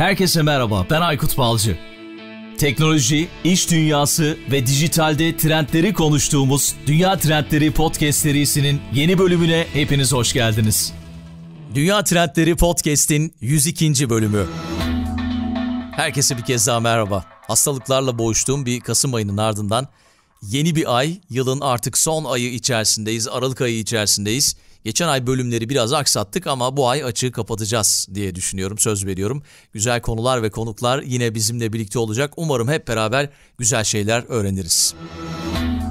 Herkese merhaba, ben Aykut Balcı. Teknoloji, iş dünyası ve dijitalde trendleri konuştuğumuz Dünya Trendleri Podcast serisinin yeni bölümüne hepiniz hoş geldiniz. Dünya Trendleri Podcast'in 102. bölümü. Herkese bir kez daha merhaba. Hastalıklarla boğuştuğum bir Kasım ayının ardından yeni bir ay, yılın artık son ayı içerisindeyiz, Aralık ayı içerisindeyiz. Geçen ay bölümleri biraz aksattık ama bu ay açığı kapatacağız diye düşünüyorum. Söz veriyorum. Güzel konular ve konuklar yine bizimle birlikte olacak. Umarım hep beraber güzel şeyler öğreniriz. Müzik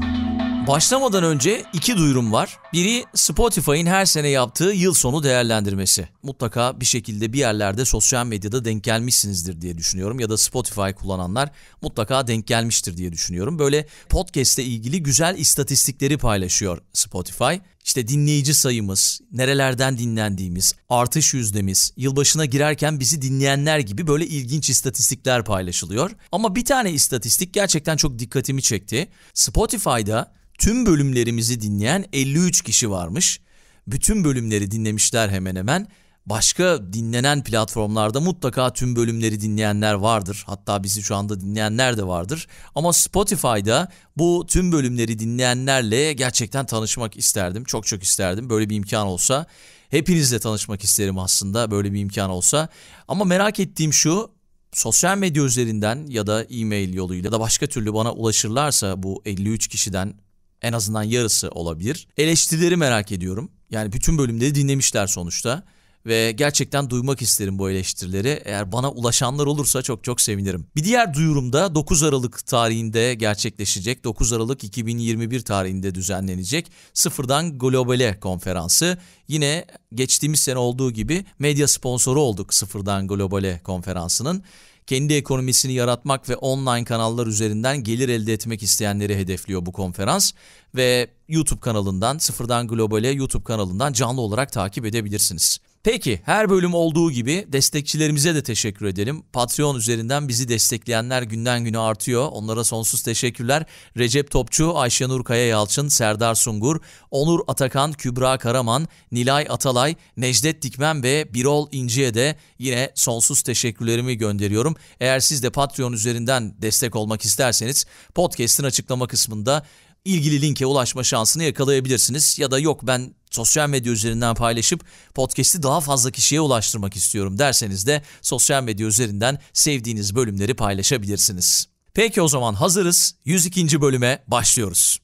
Başlamadan önce iki duyurum var. Biri Spotify'ın her sene yaptığı yıl sonu değerlendirmesi. Mutlaka bir şekilde bir yerlerde sosyal medyada denk gelmişsinizdir diye düşünüyorum ya da Spotify kullananlar mutlaka denk gelmiştir diye düşünüyorum. Böyle podcast'le ilgili güzel istatistikleri paylaşıyor Spotify. İşte dinleyici sayımız, nerelerden dinlendiğimiz, artış yüzdemiz, yılbaşına girerken bizi dinleyenler gibi böyle ilginç istatistikler paylaşılıyor. Ama bir tane istatistik gerçekten çok dikkatimi çekti. Spotify'da tüm bölümlerimizi dinleyen 53 kişi varmış. Bütün bölümleri dinlemişler hemen hemen. Başka dinlenen platformlarda mutlaka tüm bölümleri dinleyenler vardır. Hatta bizi şu anda dinleyenler de vardır. Ama Spotify'da bu tüm bölümleri dinleyenlerle gerçekten tanışmak isterdim. Çok çok isterdim. Böyle bir imkan olsa hepinizle tanışmak isterim aslında böyle bir imkan olsa. Ama merak ettiğim şu sosyal medya üzerinden ya da e-mail yoluyla da başka türlü bana ulaşırlarsa bu 53 kişiden en azından yarısı olabilir. Eleştirileri merak ediyorum. Yani bütün bölümleri dinlemişler sonuçta ve gerçekten duymak isterim bu eleştirileri. Eğer bana ulaşanlar olursa çok çok sevinirim. Bir diğer duyurum da 9 Aralık tarihinde gerçekleşecek. 9 Aralık 2021 tarihinde düzenlenecek Sıfırdan Globale konferansı. Yine geçtiğimiz sene olduğu gibi medya sponsoru olduk Sıfırdan Globale konferansının kendi ekonomisini yaratmak ve online kanallar üzerinden gelir elde etmek isteyenleri hedefliyor bu konferans ve YouTube kanalından Sıfırdan Global'e YouTube kanalından canlı olarak takip edebilirsiniz. Peki her bölüm olduğu gibi destekçilerimize de teşekkür edelim. Patreon üzerinden bizi destekleyenler günden güne artıyor. Onlara sonsuz teşekkürler. Recep Topçu, Ayşenur Kaya Yalçın, Serdar Sungur, Onur Atakan, Kübra Karaman, Nilay Atalay, Necdet Dikmen ve Birol İnci'ye de yine sonsuz teşekkürlerimi gönderiyorum. Eğer siz de Patreon üzerinden destek olmak isterseniz podcast'in açıklama kısmında ilgili linke ulaşma şansını yakalayabilirsiniz. Ya da yok ben sosyal medya üzerinden paylaşıp podcast'i daha fazla kişiye ulaştırmak istiyorum derseniz de sosyal medya üzerinden sevdiğiniz bölümleri paylaşabilirsiniz. Peki o zaman hazırız. 102. bölüme başlıyoruz.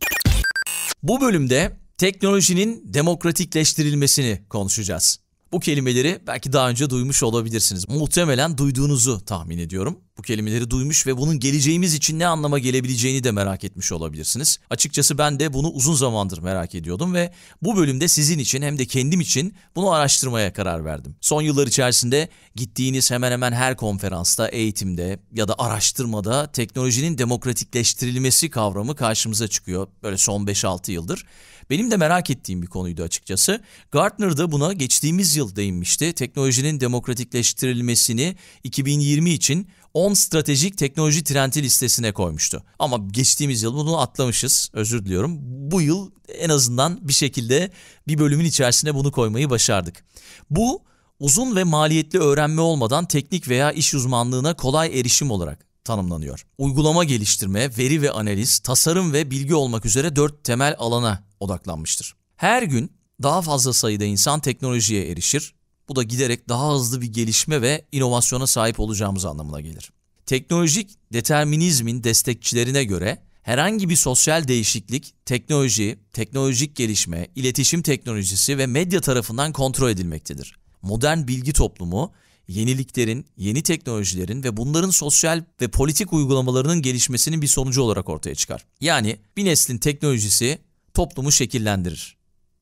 Bu bölümde teknolojinin demokratikleştirilmesini konuşacağız. Bu kelimeleri belki daha önce duymuş olabilirsiniz. Muhtemelen duyduğunuzu tahmin ediyorum bu kelimeleri duymuş ve bunun geleceğimiz için ne anlama gelebileceğini de merak etmiş olabilirsiniz. Açıkçası ben de bunu uzun zamandır merak ediyordum ve bu bölümde sizin için hem de kendim için bunu araştırmaya karar verdim. Son yıllar içerisinde gittiğiniz hemen hemen her konferansta, eğitimde ya da araştırmada teknolojinin demokratikleştirilmesi kavramı karşımıza çıkıyor. Böyle son 5-6 yıldır. Benim de merak ettiğim bir konuydu açıkçası. Gartner da buna geçtiğimiz yıl değinmişti. Teknolojinin demokratikleştirilmesini 2020 için 10 stratejik teknoloji trendi listesine koymuştu. Ama geçtiğimiz yıl bunu atlamışız. Özür diliyorum. Bu yıl en azından bir şekilde bir bölümün içerisine bunu koymayı başardık. Bu uzun ve maliyetli öğrenme olmadan teknik veya iş uzmanlığına kolay erişim olarak tanımlanıyor. Uygulama geliştirme, veri ve analiz, tasarım ve bilgi olmak üzere dört temel alana odaklanmıştır. Her gün daha fazla sayıda insan teknolojiye erişir bu da giderek daha hızlı bir gelişme ve inovasyona sahip olacağımız anlamına gelir. Teknolojik determinizmin destekçilerine göre herhangi bir sosyal değişiklik teknoloji, teknolojik gelişme, iletişim teknolojisi ve medya tarafından kontrol edilmektedir. Modern bilgi toplumu yeniliklerin, yeni teknolojilerin ve bunların sosyal ve politik uygulamalarının gelişmesinin bir sonucu olarak ortaya çıkar. Yani bir neslin teknolojisi toplumu şekillendirir.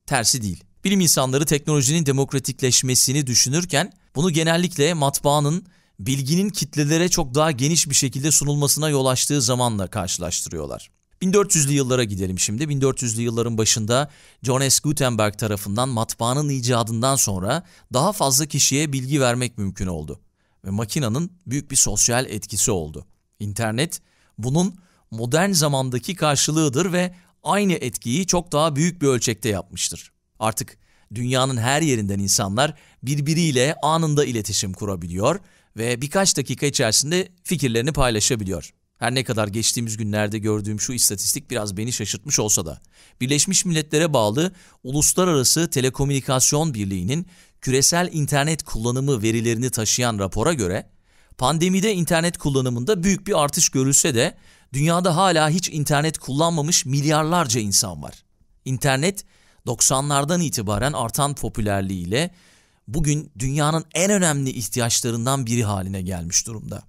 Tersi değil. Bilim insanları teknolojinin demokratikleşmesini düşünürken bunu genellikle matbaanın bilginin kitlelere çok daha geniş bir şekilde sunulmasına yol açtığı zamanla karşılaştırıyorlar. 1400'lü yıllara gidelim şimdi. 1400'lü yılların başında John S. Gutenberg tarafından matbaanın icadından sonra daha fazla kişiye bilgi vermek mümkün oldu ve makinanın büyük bir sosyal etkisi oldu. İnternet bunun modern zamandaki karşılığıdır ve aynı etkiyi çok daha büyük bir ölçekte yapmıştır. Artık dünyanın her yerinden insanlar birbiriyle anında iletişim kurabiliyor ve birkaç dakika içerisinde fikirlerini paylaşabiliyor. Her ne kadar geçtiğimiz günlerde gördüğüm şu istatistik biraz beni şaşırtmış olsa da Birleşmiş Milletler'e bağlı Uluslararası Telekomünikasyon Birliği'nin küresel internet kullanımı verilerini taşıyan rapora göre pandemide internet kullanımında büyük bir artış görülse de dünyada hala hiç internet kullanmamış milyarlarca insan var. İnternet 90'lardan itibaren artan popülerliğiyle bugün dünyanın en önemli ihtiyaçlarından biri haline gelmiş durumda.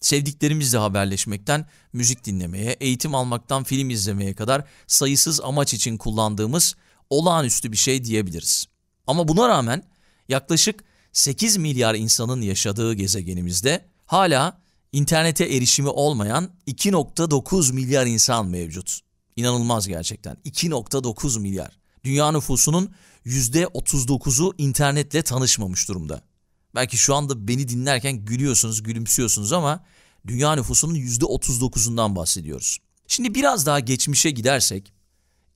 Sevdiklerimizle haberleşmekten, müzik dinlemeye, eğitim almaktan film izlemeye kadar sayısız amaç için kullandığımız olağanüstü bir şey diyebiliriz. Ama buna rağmen yaklaşık 8 milyar insanın yaşadığı gezegenimizde hala internete erişimi olmayan 2.9 milyar insan mevcut. İnanılmaz gerçekten. 2.9 milyar. Dünya nüfusunun %39'u internetle tanışmamış durumda. Belki şu anda beni dinlerken gülüyorsunuz, gülümsüyorsunuz ama dünya nüfusunun %39'undan bahsediyoruz. Şimdi biraz daha geçmişe gidersek,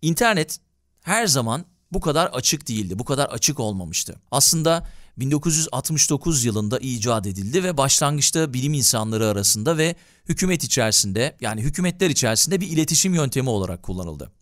internet her zaman bu kadar açık değildi, bu kadar açık olmamıştı. Aslında 1969 yılında icat edildi ve başlangıçta bilim insanları arasında ve hükümet içerisinde yani hükümetler içerisinde bir iletişim yöntemi olarak kullanıldı.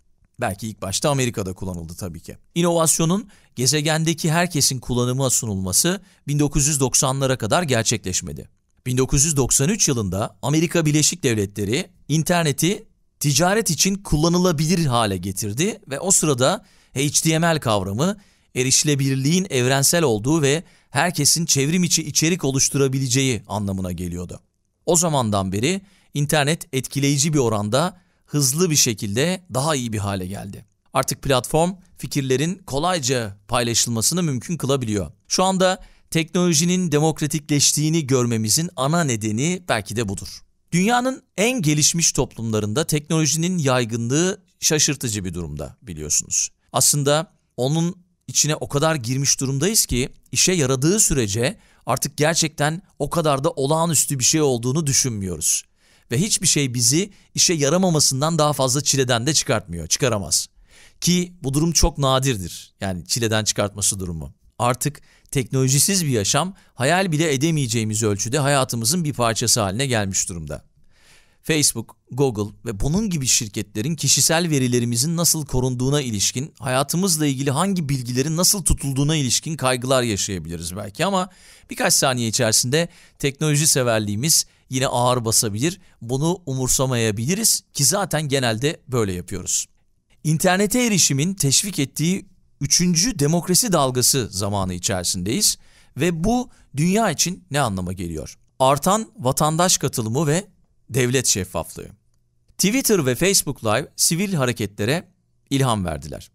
Belki ilk başta Amerika'da kullanıldı tabii ki. İnovasyonun gezegendeki herkesin kullanıma sunulması 1990'lara kadar gerçekleşmedi. 1993 yılında Amerika Birleşik Devletleri interneti ticaret için kullanılabilir hale getirdi ve o sırada HTML kavramı erişilebilirliğin evrensel olduğu ve herkesin çevrim içi içerik oluşturabileceği anlamına geliyordu. O zamandan beri internet etkileyici bir oranda hızlı bir şekilde daha iyi bir hale geldi. Artık platform fikirlerin kolayca paylaşılmasını mümkün kılabiliyor. Şu anda teknolojinin demokratikleştiğini görmemizin ana nedeni belki de budur. Dünyanın en gelişmiş toplumlarında teknolojinin yaygınlığı şaşırtıcı bir durumda biliyorsunuz. Aslında onun içine o kadar girmiş durumdayız ki işe yaradığı sürece artık gerçekten o kadar da olağanüstü bir şey olduğunu düşünmüyoruz. Ve hiçbir şey bizi işe yaramamasından daha fazla çileden de çıkartmıyor, çıkaramaz. Ki bu durum çok nadirdir. Yani çileden çıkartması durumu. Artık teknolojisiz bir yaşam hayal bile edemeyeceğimiz ölçüde hayatımızın bir parçası haline gelmiş durumda. Facebook, Google ve bunun gibi şirketlerin kişisel verilerimizin nasıl korunduğuna ilişkin, hayatımızla ilgili hangi bilgilerin nasıl tutulduğuna ilişkin kaygılar yaşayabiliriz belki ama birkaç saniye içerisinde teknoloji severliğimiz yine ağır basabilir. Bunu umursamayabiliriz ki zaten genelde böyle yapıyoruz. İnternete erişimin teşvik ettiği üçüncü demokrasi dalgası zamanı içerisindeyiz ve bu dünya için ne anlama geliyor? Artan vatandaş katılımı ve devlet şeffaflığı. Twitter ve Facebook Live sivil hareketlere ilham verdiler.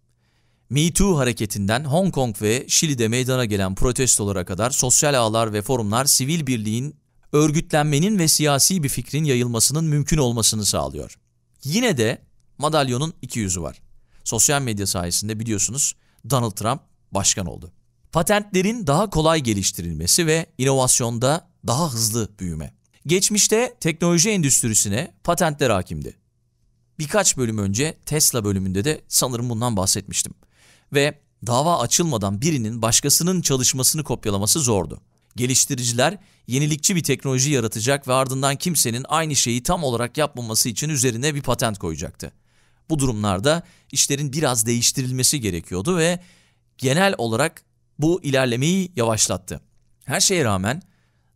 Me Too hareketinden Hong Kong ve Şili'de meydana gelen protestolara kadar sosyal ağlar ve forumlar sivil birliğin, örgütlenmenin ve siyasi bir fikrin yayılmasının mümkün olmasını sağlıyor. Yine de madalyonun iki yüzü var. Sosyal medya sayesinde biliyorsunuz Donald Trump başkan oldu. Patentlerin daha kolay geliştirilmesi ve inovasyonda daha hızlı büyüme. Geçmişte teknoloji endüstrisine patentler hakimdi. Birkaç bölüm önce Tesla bölümünde de sanırım bundan bahsetmiştim. Ve dava açılmadan birinin başkasının çalışmasını kopyalaması zordu. Geliştiriciler yenilikçi bir teknoloji yaratacak ve ardından kimsenin aynı şeyi tam olarak yapmaması için üzerine bir patent koyacaktı. Bu durumlarda işlerin biraz değiştirilmesi gerekiyordu ve genel olarak bu ilerlemeyi yavaşlattı. Her şeye rağmen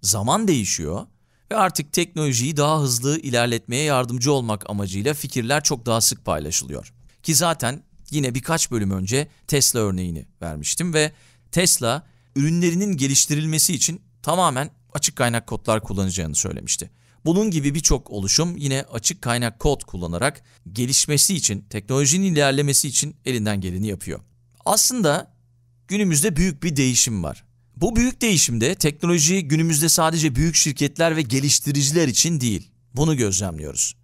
zaman değişiyor ve artık teknolojiyi daha hızlı ilerletmeye yardımcı olmak amacıyla fikirler çok daha sık paylaşılıyor. Ki zaten yine birkaç bölüm önce Tesla örneğini vermiştim ve Tesla ürünlerinin geliştirilmesi için tamamen açık kaynak kodlar kullanacağını söylemişti. Bunun gibi birçok oluşum yine açık kaynak kod kullanarak gelişmesi için, teknolojinin ilerlemesi için elinden geleni yapıyor. Aslında günümüzde büyük bir değişim var. Bu büyük değişimde teknoloji günümüzde sadece büyük şirketler ve geliştiriciler için değil. Bunu gözlemliyoruz.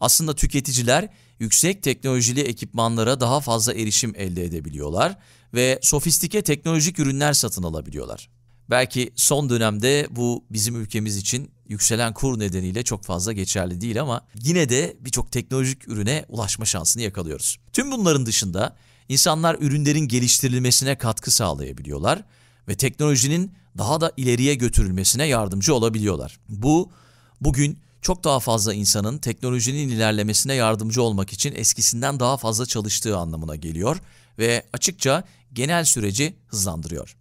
Aslında tüketiciler yüksek teknolojili ekipmanlara daha fazla erişim elde edebiliyorlar ve sofistike teknolojik ürünler satın alabiliyorlar. Belki son dönemde bu bizim ülkemiz için yükselen kur nedeniyle çok fazla geçerli değil ama yine de birçok teknolojik ürüne ulaşma şansını yakalıyoruz. Tüm bunların dışında insanlar ürünlerin geliştirilmesine katkı sağlayabiliyorlar ve teknolojinin daha da ileriye götürülmesine yardımcı olabiliyorlar. Bu bugün çok daha fazla insanın teknolojinin ilerlemesine yardımcı olmak için eskisinden daha fazla çalıştığı anlamına geliyor ve açıkça genel süreci hızlandırıyor.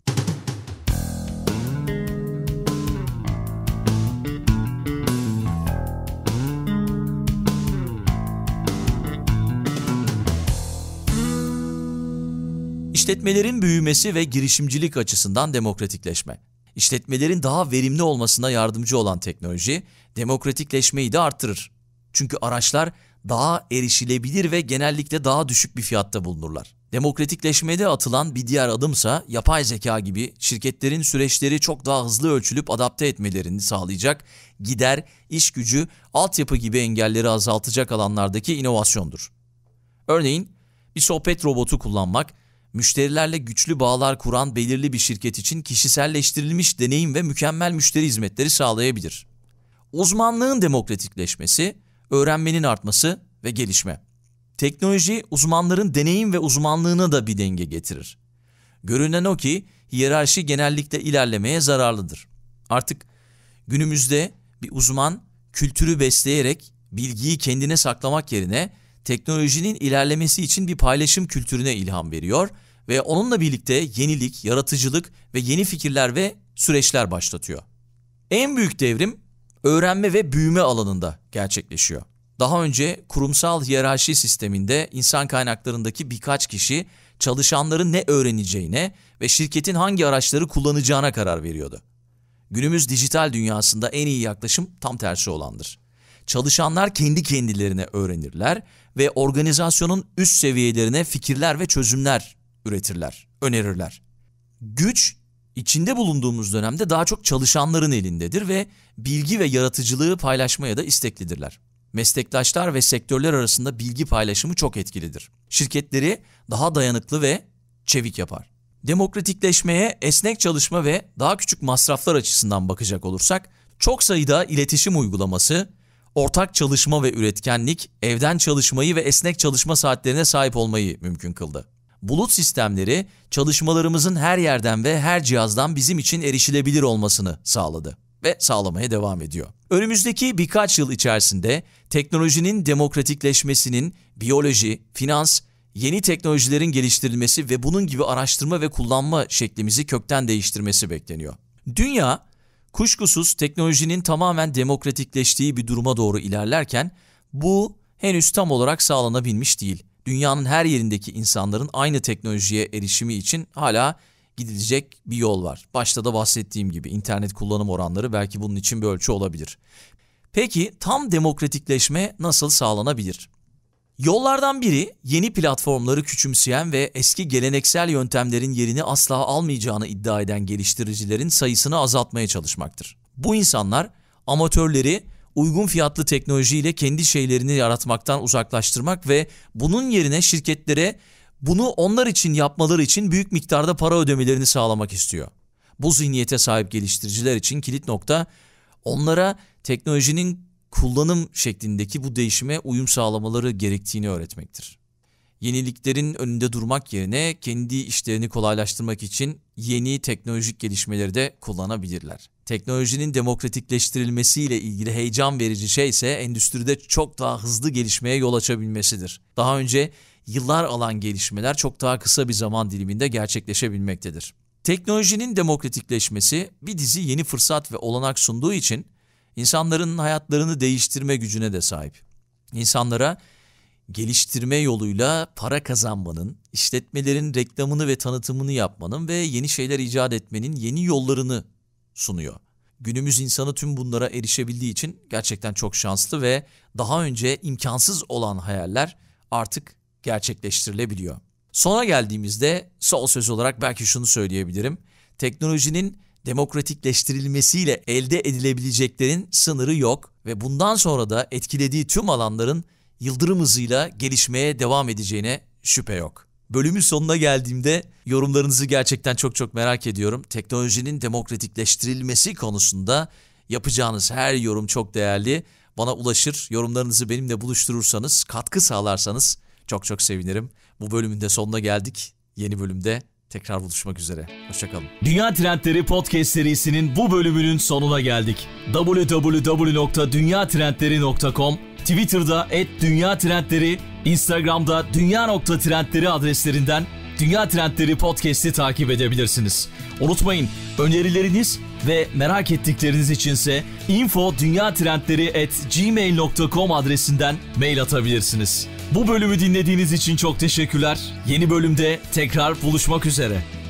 İşletmelerin büyümesi ve girişimcilik açısından demokratikleşme. İşletmelerin daha verimli olmasına yardımcı olan teknoloji demokratikleşmeyi de artırır. Çünkü araçlar daha erişilebilir ve genellikle daha düşük bir fiyatta bulunurlar. Demokratikleşmede atılan bir diğer adımsa yapay zeka gibi şirketlerin süreçleri çok daha hızlı ölçülüp adapte etmelerini sağlayacak, gider, iş gücü, altyapı gibi engelleri azaltacak alanlardaki inovasyondur. Örneğin bir sohbet robotu kullanmak müşterilerle güçlü bağlar kuran belirli bir şirket için kişiselleştirilmiş deneyim ve mükemmel müşteri hizmetleri sağlayabilir. Uzmanlığın demokratikleşmesi, öğrenmenin artması ve gelişme. Teknoloji uzmanların deneyim ve uzmanlığına da bir denge getirir. Görünen o ki hiyerarşi genellikle ilerlemeye zararlıdır. Artık günümüzde bir uzman kültürü besleyerek bilgiyi kendine saklamak yerine teknolojinin ilerlemesi için bir paylaşım kültürüne ilham veriyor ve onunla birlikte yenilik, yaratıcılık ve yeni fikirler ve süreçler başlatıyor. En büyük devrim öğrenme ve büyüme alanında gerçekleşiyor. Daha önce kurumsal hiyerarşi sisteminde insan kaynaklarındaki birkaç kişi çalışanların ne öğreneceğine ve şirketin hangi araçları kullanacağına karar veriyordu. Günümüz dijital dünyasında en iyi yaklaşım tam tersi olandır. Çalışanlar kendi kendilerine öğrenirler ve organizasyonun üst seviyelerine fikirler ve çözümler üretirler, önerirler. Güç içinde bulunduğumuz dönemde daha çok çalışanların elindedir ve bilgi ve yaratıcılığı paylaşmaya da isteklidirler. Meslektaşlar ve sektörler arasında bilgi paylaşımı çok etkilidir. Şirketleri daha dayanıklı ve çevik yapar. Demokratikleşmeye, esnek çalışma ve daha küçük masraflar açısından bakacak olursak, çok sayıda iletişim uygulaması, ortak çalışma ve üretkenlik, evden çalışmayı ve esnek çalışma saatlerine sahip olmayı mümkün kıldı bulut sistemleri çalışmalarımızın her yerden ve her cihazdan bizim için erişilebilir olmasını sağladı ve sağlamaya devam ediyor. Önümüzdeki birkaç yıl içerisinde teknolojinin demokratikleşmesinin biyoloji, finans, yeni teknolojilerin geliştirilmesi ve bunun gibi araştırma ve kullanma şeklimizi kökten değiştirmesi bekleniyor. Dünya kuşkusuz teknolojinin tamamen demokratikleştiği bir duruma doğru ilerlerken bu henüz tam olarak sağlanabilmiş değil dünyanın her yerindeki insanların aynı teknolojiye erişimi için hala gidilecek bir yol var. Başta da bahsettiğim gibi internet kullanım oranları belki bunun için bir ölçü olabilir. Peki tam demokratikleşme nasıl sağlanabilir? Yollardan biri yeni platformları küçümseyen ve eski geleneksel yöntemlerin yerini asla almayacağını iddia eden geliştiricilerin sayısını azaltmaya çalışmaktır. Bu insanlar amatörleri uygun fiyatlı teknolojiyle kendi şeylerini yaratmaktan uzaklaştırmak ve bunun yerine şirketlere bunu onlar için yapmaları için büyük miktarda para ödemelerini sağlamak istiyor. Bu zihniyete sahip geliştiriciler için kilit nokta onlara teknolojinin kullanım şeklindeki bu değişime uyum sağlamaları gerektiğini öğretmektir. Yeniliklerin önünde durmak yerine kendi işlerini kolaylaştırmak için yeni teknolojik gelişmeleri de kullanabilirler. Teknolojinin demokratikleştirilmesiyle ilgili heyecan verici şey ise endüstride çok daha hızlı gelişmeye yol açabilmesidir. Daha önce yıllar alan gelişmeler çok daha kısa bir zaman diliminde gerçekleşebilmektedir. Teknolojinin demokratikleşmesi bir dizi yeni fırsat ve olanak sunduğu için insanların hayatlarını değiştirme gücüne de sahip. İnsanlara geliştirme yoluyla para kazanmanın, işletmelerin reklamını ve tanıtımını yapmanın ve yeni şeyler icat etmenin yeni yollarını sunuyor. Günümüz insanı tüm bunlara erişebildiği için gerçekten çok şanslı ve daha önce imkansız olan hayaller artık gerçekleştirilebiliyor. Sona geldiğimizde sol söz olarak belki şunu söyleyebilirim. Teknolojinin demokratikleştirilmesiyle elde edilebileceklerin sınırı yok ve bundan sonra da etkilediği tüm alanların yıldırım hızıyla gelişmeye devam edeceğine şüphe yok. Bölümün sonuna geldiğimde yorumlarınızı gerçekten çok çok merak ediyorum. Teknolojinin demokratikleştirilmesi konusunda yapacağınız her yorum çok değerli. Bana ulaşır, yorumlarınızı benimle buluşturursanız, katkı sağlarsanız çok çok sevinirim. Bu bölümün de sonuna geldik. Yeni bölümde tekrar buluşmak üzere. Hoşçakalın. Dünya Trendleri Podcast serisinin bu bölümünün sonuna geldik. www.dünyatrendleri.com Twitter'da et Instagram'da dünya.trendleri adreslerinden Dünya Trendleri Podcast'i takip edebilirsiniz. Unutmayın önerileriniz ve merak ettikleriniz içinse info.dünyatrendleri.gmail.com adresinden mail atabilirsiniz. Bu bölümü dinlediğiniz için çok teşekkürler. Yeni bölümde tekrar buluşmak üzere.